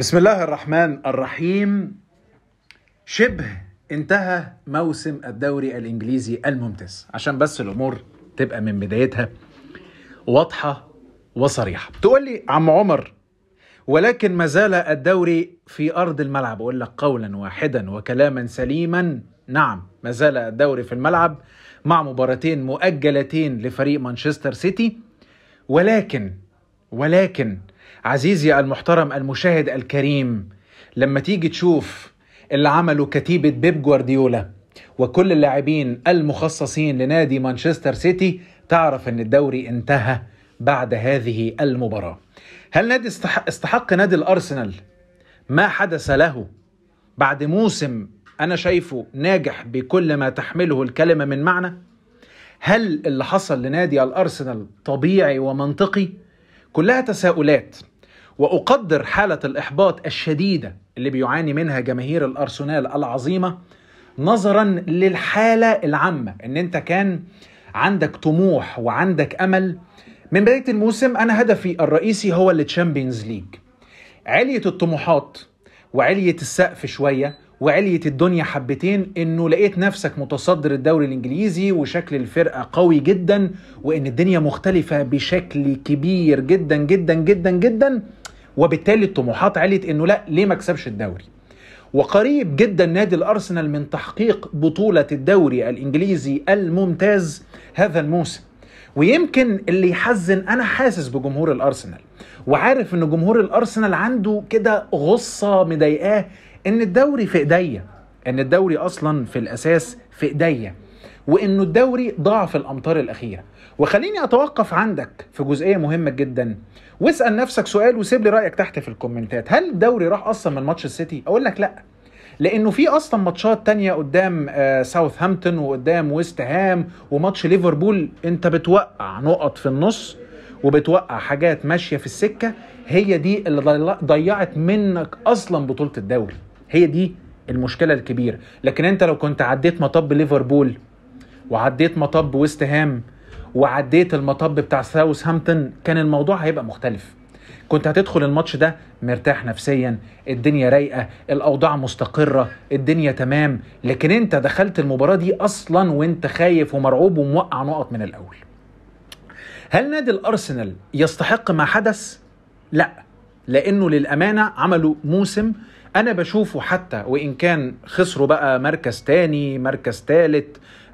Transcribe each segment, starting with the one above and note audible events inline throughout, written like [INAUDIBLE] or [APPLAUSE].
بسم الله الرحمن الرحيم شبه انتهى موسم الدوري الانجليزي الممتاز عشان بس الامور تبقى من بدايتها واضحه وصريحه تقول لي عم عمر ولكن ما زال الدوري في ارض الملعب اقول لك قولا واحدا وكلاما سليما نعم ما زال الدوري في الملعب مع مباراتين مؤجلتين لفريق مانشستر سيتي ولكن ولكن عزيزي المحترم المشاهد الكريم لما تيجي تشوف اللي عمله كتيبة بيب جوارديولا وكل اللاعبين المخصصين لنادي مانشستر سيتي تعرف ان الدوري انتهى بعد هذه المباراة هل نادي استحق, استحق نادي الأرسنال ما حدث له بعد موسم أنا شايفه ناجح بكل ما تحمله الكلمة من معنى هل اللي حصل لنادي الأرسنال طبيعي ومنطقي كلها تساؤلات واقدر حاله الاحباط الشديده اللي بيعاني منها جماهير الارسنال العظيمه نظرا للحاله العامه ان انت كان عندك طموح وعندك امل من بدايه الموسم انا هدفي الرئيسي هو التشامبيونز ليج عليه الطموحات وعليه السقف شويه وعلية الدنيا حبتين انه لقيت نفسك متصدر الدوري الانجليزي وشكل الفرقة قوي جدا وان الدنيا مختلفة بشكل كبير جدا جدا جدا جدا وبالتالي الطموحات عليت انه لا ليه ما كسبش الدوري وقريب جدا نادي الارسنال من تحقيق بطوله الدوري الانجليزي الممتاز هذا الموسم ويمكن اللي يحزن انا حاسس بجمهور الارسنال وعارف ان جمهور الارسنال عنده كده غصه مضايقاه ان الدوري في ايديا ان الدوري اصلا في الاساس في ايديا وانه الدوري ضاع في الامطار الاخيره وخليني اتوقف عندك في جزئيه مهمه جدا واسال نفسك سؤال وسيب لي رايك تحت في الكومنتات هل الدوري راح اصلا من ماتش السيتي اقول لك لا لانه في اصلا ماتشات تانية قدام آه، ساوثهامبتون وقدام ويست هام وماتش ليفربول انت بتوقع نقط في النص وبتوقع حاجات ماشيه في السكه هي دي اللي ضيعت منك اصلا بطوله الدوري هي دي المشكله الكبيره لكن انت لو كنت عديت مطب ليفربول وعديت مطب ويست هام وعديت المطب بتاع ساوث هامبتون كان الموضوع هيبقى مختلف كنت هتدخل الماتش ده مرتاح نفسيا الدنيا رايقه الاوضاع مستقره الدنيا تمام لكن انت دخلت المباراه دي اصلا وانت خايف ومرعوب وموقع نقط من الاول هل نادي الارسنال يستحق ما حدث لا لانه للامانه عملوا موسم انا بشوفه حتى وان كان خسروا بقى مركز تاني مركز ثالث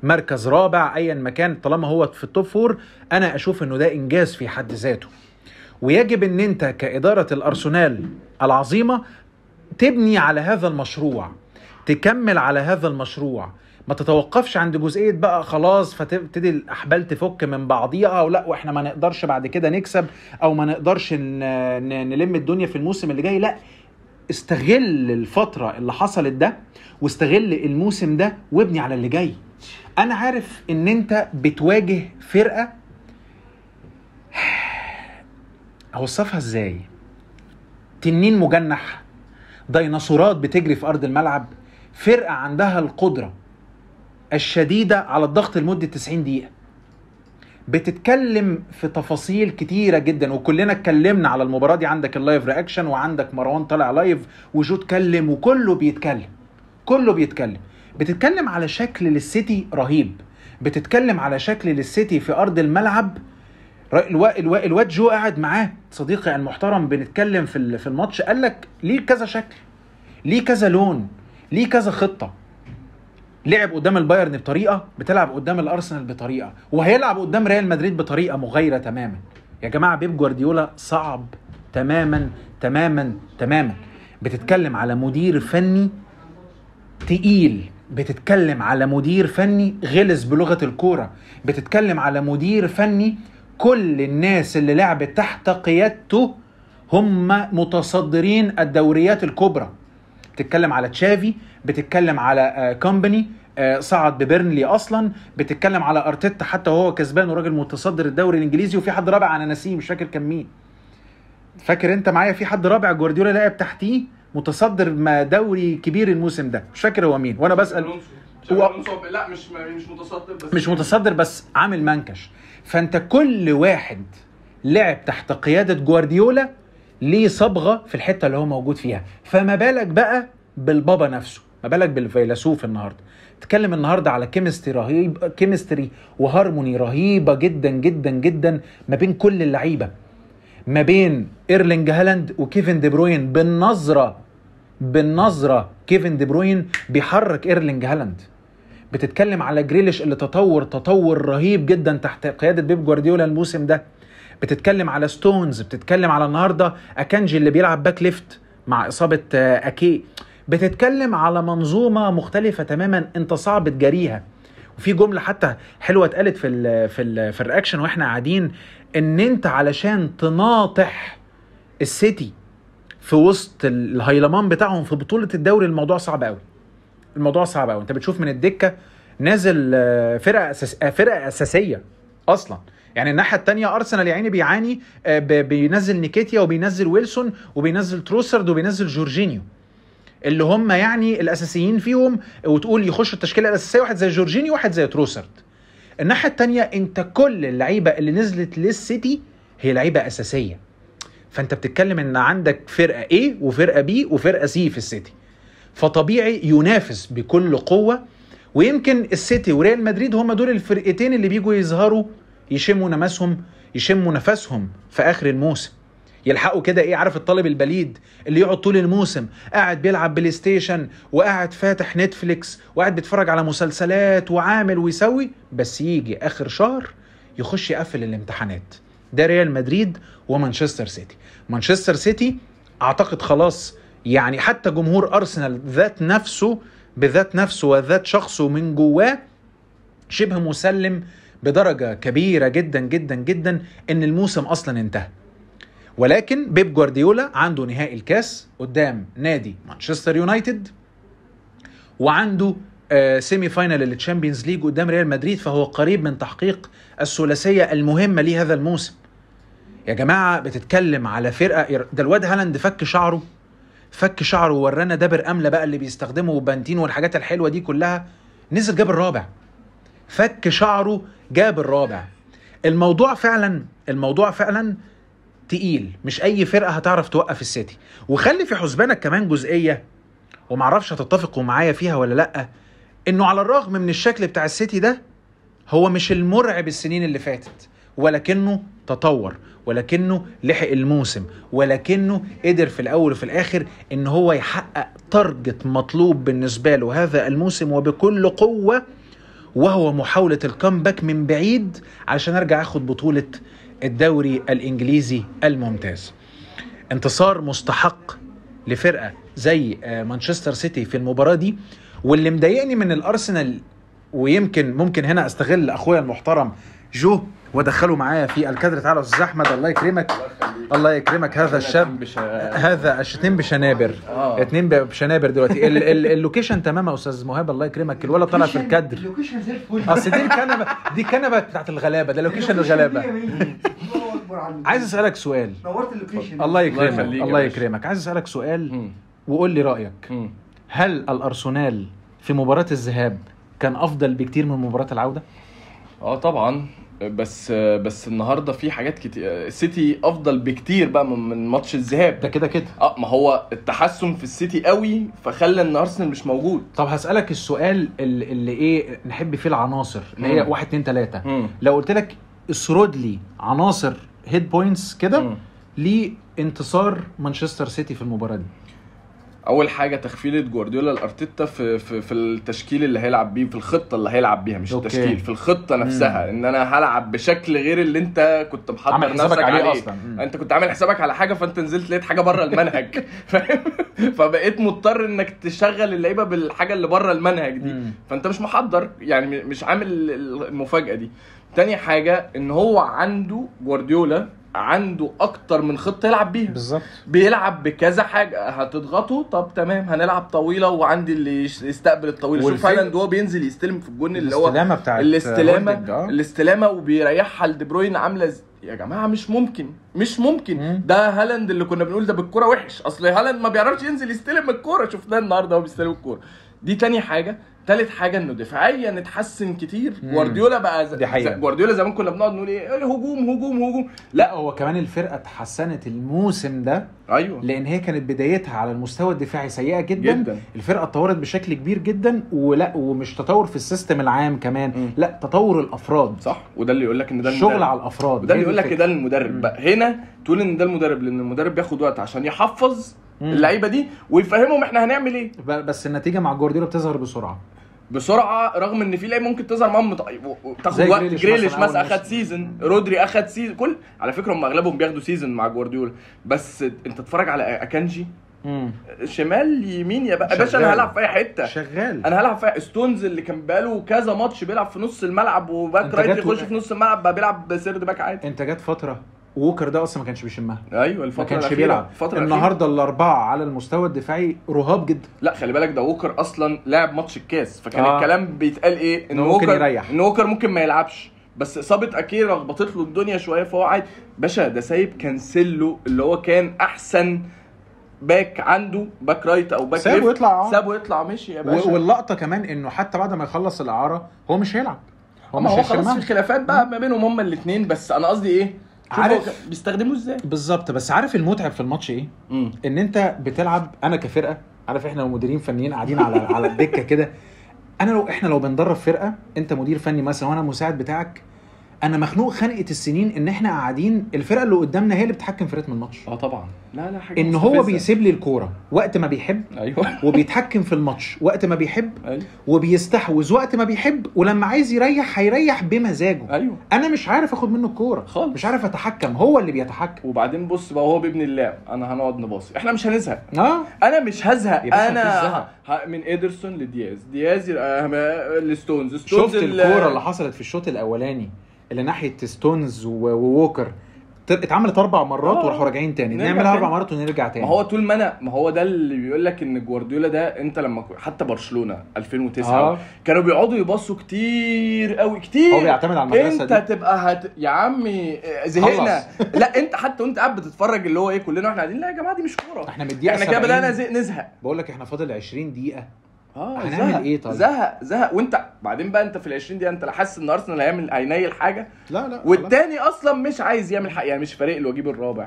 مركز رابع ايا مكان طالما هو في التوب فور انا اشوف انه ده انجاز في حد ذاته ويجب ان انت كاداره الارسنال العظيمه تبني على هذا المشروع تكمل على هذا المشروع ما تتوقفش عند جزئيه بقى خلاص فتبتدي الاحبال تفك من بعضيها او لا واحنا ما نقدرش بعد كده نكسب او ما نقدرش نلم الدنيا في الموسم اللي جاي لا استغل الفتره اللي حصلت ده واستغل الموسم ده وابني على اللي جاي انا عارف ان انت بتواجه فرقه اوصفها ازاي تنين مجنح ديناصورات بتجري في ارض الملعب فرقه عندها القدره الشديده على الضغط لمده 90 دقيقه بتتكلم في تفاصيل كتيرة جدا وكلنا اتكلمنا على المباراة دي عندك اللايف رياكشن وعندك مروان طالع لايف وجو اتكلم وكله بيتكلم كله بيتكلم بتتكلم على شكل للسيتي رهيب بتتكلم على شكل للسيتي في ارض الملعب الواد جو قاعد معاه صديقي المحترم بنتكلم في في الماتش قال لك ليه كذا شكل ليه كذا لون ليه كذا خطه لعب قدام البايرن بطريقه بتلعب قدام الارسنال بطريقه وهيلعب قدام ريال مدريد بطريقه مغايره تماما يا جماعه بيب جوارديولا صعب تماما تماما تماما بتتكلم على مدير فني تقيل بتتكلم على مدير فني غلس بلغه الكوره بتتكلم على مدير فني كل الناس اللي لعبت تحت قيادته هم متصدرين الدوريات الكبرى بتتكلم على تشافي بتتكلم على آه، كومباني آه، صعد ببرنلي اصلا بتتكلم على ارتيتا حتى وهو كسبان وراجل متصدر الدوري الانجليزي وفي حد رابع انا ناسيه مش فاكر كان مين فاكر انت معايا في حد رابع جوارديولا لعب تحتيه متصدر ما دوري كبير الموسم ده مش فاكر هو مين وانا بسال هو لا مش مش متصدر بس مش متصدر بس عامل منكش فانت كل واحد لعب تحت قياده جوارديولا ليه صبغه في الحته اللي هو موجود فيها فما بالك بقى بالبابا نفسه ما بالك بالفيلسوف النهارده اتكلم النهارده على كيمستري رهيب كيمستري وهارموني رهيبه جدا جدا جدا ما بين كل اللعيبه ما بين ايرلينج هالاند وكيفن دي بروين بالنظره بالنظره كيفن دي بروين بيحرك ايرلينج هالاند بتتكلم على جريليش اللي تطور تطور رهيب جدا تحت قياده بيب جوارديولا الموسم ده بتتكلم على ستونز بتتكلم على النهارده اكانجي اللي بيلعب باك ليفت مع اصابه آه، اكي بتتكلم على منظومه مختلفه تماما انت صعب تجاريها وفي جمله حتى حلوه اتقالت في الـ في الـ في الرياكشن واحنا قاعدين ان انت علشان تناطح السيتي في وسط الهيلمان بتاعهم في بطوله الدوري الموضوع صعب قوي الموضوع صعب قوي انت بتشوف من الدكه نازل آه، فرقه أساس... آه، فرقه اساسيه اصلا يعني الناحيه الثانيه ارسنال يا عيني بيعاني آه، بينزل نيكيتيا وبينزل ويلسون وبينزل تروسرد وبينزل جورجينيو اللي هم يعني الاساسيين فيهم وتقول يخش التشكيله الاساسيه واحد زي جورجينيو واحد زي تروسرد الناحيه الثانيه انت كل اللعيبه اللي نزلت للسيتي هي لعيبه اساسيه فانت بتتكلم ان عندك فرقه A وفرقه B وفرقه C في السيتي فطبيعي ينافس بكل قوه ويمكن السيتي وريال مدريد هم دول الفرقتين اللي بيجوا يظهروا يشموا نمسهم يشموا نفسهم في اخر الموسم يلحقوا كده ايه عارف الطالب البليد اللي يقعد طول الموسم قاعد بيلعب بلاي ستيشن وقاعد فاتح نتفليكس وقاعد بيتفرج على مسلسلات وعامل ويسوي بس يجي اخر شهر يخش يقفل الامتحانات ده ريال مدريد ومانشستر سيتي مانشستر سيتي اعتقد خلاص يعني حتى جمهور ارسنال ذات نفسه بذات نفسه وذات شخصه من جواه شبه مسلم بدرجه كبيره جدا جدا جدا ان الموسم اصلا انتهى ولكن بيب جوارديولا عنده نهائي الكاس قدام نادي مانشستر يونايتد وعنده سيمي آه، فاينل للتشامبيونز ليج قدام ريال مدريد فهو قريب من تحقيق الثلاثيه المهمه لهذا الموسم يا جماعه بتتكلم على فرقه ده الواد هالاند فك شعره فك شعره ورانا دابر امله بقى اللي بيستخدمه وبنتين والحاجات الحلوه دي كلها نزل جاب الرابع فك شعره جاب الرابع الموضوع فعلا الموضوع فعلا تقيل مش اي فرقه هتعرف توقف السيتي وخلي في حسبانك كمان جزئيه ومعرفش هتتفقوا معايا فيها ولا لا انه على الرغم من الشكل بتاع السيتي ده هو مش المرعب السنين اللي فاتت ولكنه تطور ولكنه لحق الموسم ولكنه قدر في الاول وفي الاخر ان هو يحقق تارجت مطلوب بالنسبه له هذا الموسم وبكل قوه وهو محاوله الكامباك من بعيد علشان ارجع اخد بطوله الدوري الانجليزي الممتاز انتصار مستحق لفرقه زي آه، مانشستر سيتي في المباراه دي واللي مضايقني من الارسنال ويمكن ممكن هنا استغل اخويا المحترم جو وادخله معايا في الكادر تعالى استاذ احمد الله يكرمك الله يكرمك هذا الشاب هذا اثنين بشنابر اثنين آه. بشنابر دلوقتي اللوكيشن تمام يا استاذ مهاب الله يكرمك الولد طالع في الكادر اللوكيشن زي الفل اصل آه، دي الكنبه دي الكنبه بتاعت الغلابه ده لوكيشن الغلابه عايز اسالك سؤال نورت اللوكيشن الله يكرمك الله يكرمك عايز اسالك سؤال وقول لي رايك هل الارسنال في مباراه الذهاب كان افضل بكتير من مباراه العوده اه طبعا بس بس النهارده في حاجات كتير السيتي افضل بكتير بقى من ماتش الذهاب ده كده كده اه ما هو التحسن في السيتي قوي فخلى ان ارسنال مش موجود طب هسالك السؤال اللي, اللي ايه نحب فيه العناصر اللي هي 1 2 3 لو قلت لك اسرد لي عناصر هيد بوينتس كده لانتصار مانشستر سيتي في المباراه دي اول حاجه تخفيله جوارديولا لارتيتا في, في في التشكيل اللي هيلعب بيه في الخطه اللي هيلعب بيها مش أوكي. التشكيل في الخطه نفسها مم. ان انا هلعب بشكل غير اللي انت كنت محضر نفسك عليه, عليه. اصلا مم. انت كنت عامل حسابك على حاجه فانت نزلت لقيت حاجه بره المنهج [LAUGHS] فاهم فبقيت مضطر انك تشغل اللعيبه بالحاجه اللي بره المنهج دي مم. فانت مش محضر يعني مش عامل المفاجاه دي تاني حاجه ان هو عنده جوارديولا عنده اكتر من خطه يلعب بيها بالظبط بيلعب بكذا حاجه هتضغطه طب تمام هنلعب طويله وعندي اللي يستقبل الطويله شوف هالاند وهو بينزل يستلم في الجون اللي هو الاستلامه بتاعت الاستلامه آه. الاستلامه وبيريحها لدي بروين عامله يا جماعه مش ممكن مش ممكن مم. ده هالاند اللي كنا بنقول ده بالكوره وحش اصل هالاند ما بيعرفش ينزل يستلم الكوره شفناه النهارده وهو بيستلم الكوره دي تاني حاجه تالت حاجه انه دفاعيا اتحسن كتير جوارديولا بقى ز... دي حقيقة. جوارديولا زمان كنا بنقعد نقول إيه،, ايه هجوم هجوم هجوم لا هو كمان الفرقه اتحسنت الموسم ده ايوه لان هي كانت بدايتها على المستوى الدفاعي سيئه جدا, جدا. الفرقه اتطورت بشكل كبير جدا ولا ومش تطور في السيستم العام كمان م. لا تطور الافراد صح وده اللي يقول لك ان ده الشغل على الافراد وده اللي يقول لك ده المدرب بقى هنا تقول ان ده المدرب لان المدرب بياخد وقت عشان يحفظ اللعيبه دي ويفهمهم احنا هنعمل ايه بس النتيجه مع جوارديولا بتظهر بسرعه بسرعه رغم ان في لعيبه ممكن تظهر معاهم مت... تاخد وقت جريليش مثلا, مثلاً اخد سيزون رودري اخد سيزون كل على فكره هم اغلبهم بياخدوا سيزون مع جوارديولا بس انت تتفرج على اكانجي شمال يمين يا بقى باشا انا هلعب في اي حته شغال انا هلعب في ستونز اللي كان بقاله كذا ماتش بيلعب في نص الملعب وباك رايت يخش في نص الملعب بقى بيلعب سيرد باك عادي انت جت فتره ووكر ده اصلا ما كانش بيشمها ايوه الفتره ما كانش الأخيرة. بيلعب الفترة النهارده الاربعه على المستوى الدفاعي رهاب جدا لا خلي بالك ده ووكر اصلا لعب ماتش الكاس فكان آه. الكلام بيتقال ايه ان ووكر يريح. ان ووكر ممكن ما يلعبش بس اصابه اكيد لخبطت له الدنيا شويه فهو قاعد باشا ده سايب كانسيلو اللي هو كان احسن باك عنده باك رايت او باك سابه يطلع آه. سابه يطلع مشي يا باشا واللقطه كمان انه حتى بعد ما يخلص الاعاره هو مش هيلعب هو مش هو خلاص في خلافات بقى ما بينهم هما الاثنين بس انا قصدي ايه عارف بيستخدموه ازاي بالظبط بس عارف المتعب في الماتش ايه؟ مم. ان انت بتلعب انا كفرقه عارف احنا لو مديرين فنيين قاعدين على [LAUGHS] على الدكه كده انا لو احنا لو بندرب فرقه انت مدير فني مثلا وانا المساعد بتاعك انا مخنوق خنقه السنين ان احنا قاعدين الفرقه اللي قدامنا هي اللي بتتحكم في رتم الماتش اه طبعا لا لا حاجه ان هو بيسيب لي الكوره وقت ما بيحب ايوه [LAUGHS] وبيتحكم في الماتش وقت ما بيحب أيوة. وبيستحوذ وقت ما بيحب ولما عايز يريح هيريح بمزاجه ايوه انا مش عارف اخد منه الكوره خالص مش عارف اتحكم هو اللي بيتحكم وبعدين بص بقى هو بيبني اللعب انا هنقعد نباصي احنا مش هنزهق اه انا مش هزهق انا من ادرسون لدياز دياز آه، آه، لستونز شفت الكوره اللي حصلت في الشوط الاولاني اللي ناحيه ستونز ووكر اتعملت اربع مرات آه. وراحوا راجعين تاني نعملها اربع مرات ونرجع تاني ما هو طول ما انا ما هو ده اللي بيقول لك ان جوارديولا ده انت لما حتى برشلونه 2009 آه. كانوا بيقعدوا يبصوا كتير قوي كتير هو بيعتمد على المدرسه انت دي. تبقى هت... يا عمي آه، زهقنا [LAUGHS] لا انت حتى وانت قاعد بتتفرج اللي هو ايه كلنا واحنا قاعدين لا يا جماعه دي مش كوره احنا من احنا كده بدانا نزهق بقول لك احنا فاضل 20 دقيقه اه هنعمل ايه طيب؟ زهق زهق وانت بعدين بقى انت في ال 20 دقيقه انت لا حاسس ان ارسنال هيعمل هينيل حاجه لا لا والتاني لا. اصلا مش عايز يعمل حاجه يعني مش فارق له اجيب الرابع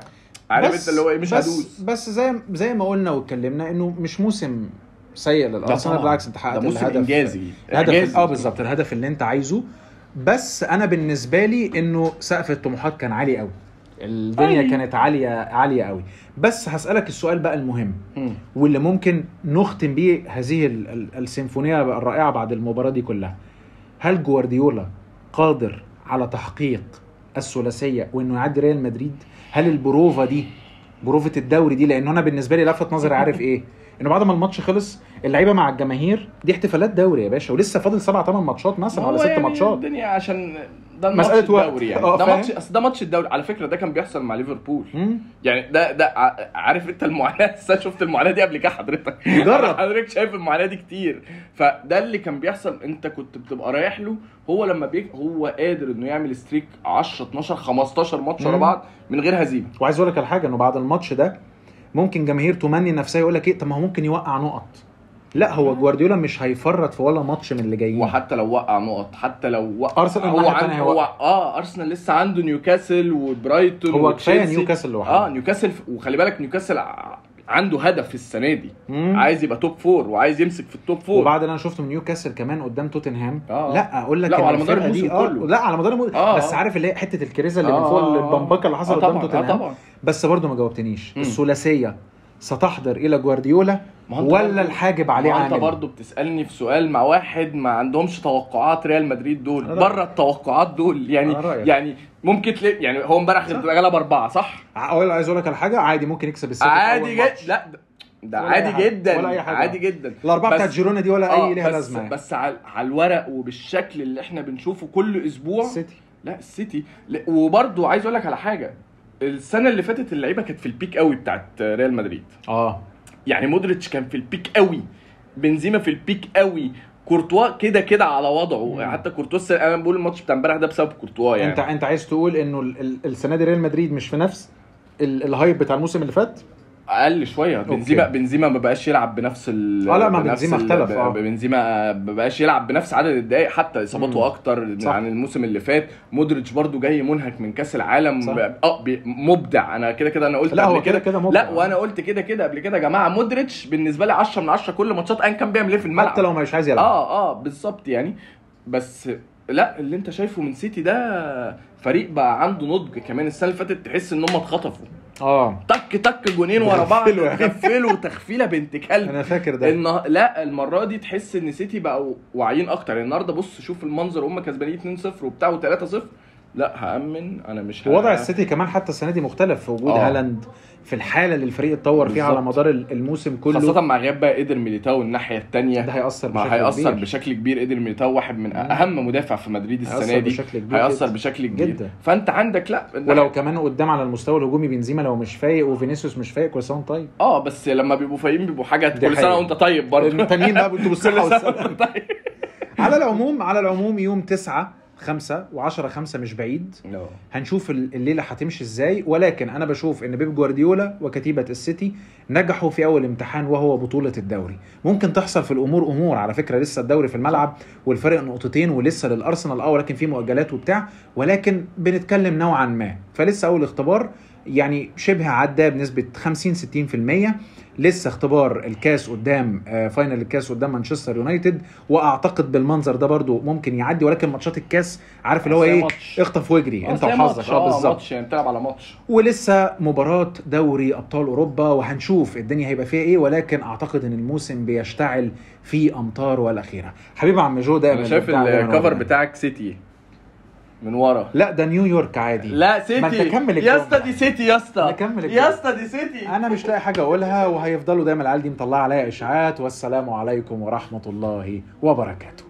عارف انت اللي هو ايه مش بس هدوس بس زي زي ما قلنا واتكلمنا انه مش موسم سيء للارسنال بالعكس انت حققت الهدف انجازي الهدف اه بالظبط الهدف اللي انت عايزه بس انا بالنسبه لي انه سقف الطموحات كان عالي قوي الدنيا أي. طيب. كانت عاليه عاليه قوي بس هسالك السؤال بقى المهم م. واللي ممكن نختم بيه هذه السيمفونيه الرائعه بعد المباراه دي كلها هل جوارديولا قادر على تحقيق الثلاثيه وانه يعدي ريال مدريد هل البروفا دي بروفه الدوري دي لان انا بالنسبه لي لفت نظري عارف ايه انه بعد ما الماتش خلص اللعيبه مع الجماهير دي احتفالات دوري يا باشا ولسه فاضل سبع ثمان ماتشات مثلا ولا ست يعني ماتشات الدنيا عشان ده الماتش الدوري يعني اه، ده ماتش اصل ده ماتش الدوري على فكره ده كان بيحصل مع ليفربول يعني ده ده عارف انت المعاناه [LAUGHS] شفت المعاناه دي قبل كده حضرتك جرب [LAUGHS] حضرتك شايف المعاناه دي كتير فده اللي كان بيحصل انت كنت بتبقى رايح له هو لما بيك هو قادر انه يعمل ستريك 10 12 15 ماتش ورا بعض من غير هزيمه وعايز اقول لك على حاجه انه بعد الماتش ده ممكن جماهير تمني نفسها يقول لك ايه طب ما هو ممكن يوقع نقط لا هو جوارديولا مش هيفرط في ولا ماتش من اللي جايين وحتى لو وقع نقط حتى لو وقع ارسنال هو عنده هو اه ارسنال لسه عنده نيوكاسل وبرايتون هو كفايه نيوكاسل لوحده اه نيوكاسل وخلي بالك نيوكاسل عنده هدف السنه دي مم. عايز يبقى توب فور وعايز يمسك في التوب فور وبعد اللي انا شفته من نيوكاسل كمان قدام توتنهام آه. لا اقول لك لا على مدار الموسم آه كله لا على مدار الموسم آه. بس عارف اللي هي حته الكريزه اللي آه. من فوق البمبكه اللي حصلت آه قدام آه، توتنهام آه طبعًا. بس برده ما جاوبتنيش الثلاثيه ستحضر الى جوارديولا ولا الحاجب عليه عامل انت برضه بتسالني في سؤال مع واحد ما عندهمش توقعات ريال مدريد دول بره التوقعات دول يعني يعني ممكن تلاقي يعني هو امبارح غلب اربعه صح؟ اقول عايز اقول لك على حاجه عادي ممكن يكسب السيتي عادي جدا لا ده عادي جدا ولا أي حاجة. عادي جدا الاربعه بتاعت جيرونا دي ولا آه اي ليها بس لازمه بس على الورق وبالشكل اللي احنا بنشوفه كل اسبوع السيتي لا السيتي وبرضه عايز اقول لك على حاجه السنه اللي فاتت اللعيبه كانت في البيك قوي بتاعت ريال مدريد اه يعني مودريتش كان في البيك قوي بنزيما في البيك قوي كورتوا كده كده على وضعه مم. حتى كورتوا انا بقول الماتش بتاع امبارح ده بسبب كورتوا يعني انت انت عايز تقول انه السنه دي ريال مدريد مش في نفس الهايب بتاع الموسم اللي فات اقل شويه بنزيما بنزيما ما بقاش يلعب بنفس ال اه لا ما بنزيما اختلف اه بنزيما ما بقاش يلعب بنفس عدد الدقائق حتى اصاباته اكتر صح. عن الموسم اللي فات مودريتش برده جاي منهك من كاس العالم اه مبدع انا كده كده انا قلت لا هو كده كده مبدع لا وانا قلت كده كده قبل كده يا جماعه مودريتش بالنسبه لي 10 من 10 كل ماتشات ايا كان بيعمل ايه في الملعب حتى لو مش عايز يلعب اه اه بالظبط يعني بس لا اللي انت شايفه من سيتي ده فريق بقى عنده نضج كمان السنه اللي فاتت تحس ان هم اتخطفوا اه طك طك جونين ورا بعض غفلوا تغفيله بنت كلب انا فاكر ده إن... لا المره دي تحس ان سيتي بقوا واعيين اكتر النهارده بص شوف المنظر هم كسبانين 2-0 وبتاع و3-0 لا هامن انا مش وضع السيتي كمان حتى السنه دي مختلف في وجود آه. هالاند في الحاله اللي الفريق اتطور فيها على مدار الموسم كله خاصه مع غياب بقى ايدر ميليتاو الناحيه الثانيه ده هيأثر بشكل هيأثر كبير. بشكل كبير ايدر ميليتاو واحد من اهم مدافع في مدريد السنه دي بشكل كبير هيأثر بشكل كبير جدا. فانت عندك لا ولو كمان قدام على المستوى الهجومي بنزيما لو مش فايق وفينيسيوس مش فايق كل سنه طيب اه بس لما بيبقوا فايقين بيبقوا حاجه كل سنه وانت طيب برضه التانيين بقى بيبقوا [LAUGHS] على العموم على العموم يوم 9 خمسة وعشرة خمسة مش بعيد no. هنشوف الليلة هتمشي ازاي ولكن انا بشوف ان بيب جوارديولا وكتيبة السيتي نجحوا في اول امتحان وهو بطولة الدوري ممكن تحصل في الامور امور على فكرة لسه الدوري في الملعب والفرق نقطتين ولسه للارسنال اه ولكن في مؤجلات وبتاع ولكن بنتكلم نوعا ما فلسه اول اختبار يعني شبه عدى بنسبة 50 60% لسه اختبار الكاس قدام آه، فاينل الكاس قدام مانشستر يونايتد واعتقد بالمنظر ده برده ممكن يعدي ولكن ماتشات الكاس عارف اللي هو ايه اخطف واجري انت وحظك آه،, اه بالظبط يعني بتلعب على ماتش ولسه مباراه دوري ابطال اوروبا وهنشوف الدنيا هيبقى فيها ايه ولكن اعتقد ان الموسم بيشتعل في امطار والاخيره حبيبي عم جو ده انا شايف الكفر بتاعك سيتي من ورا لا ده نيويورك عادي لا سيتي ما انت كمل يا اسطى دي سيتي يا اسطى كمل يا اسطى دي سيتي انا مش لاقي حاجه اقولها وهيفضلوا دايما العيال دي مطلعه عليا اشاعات والسلام عليكم ورحمه الله وبركاته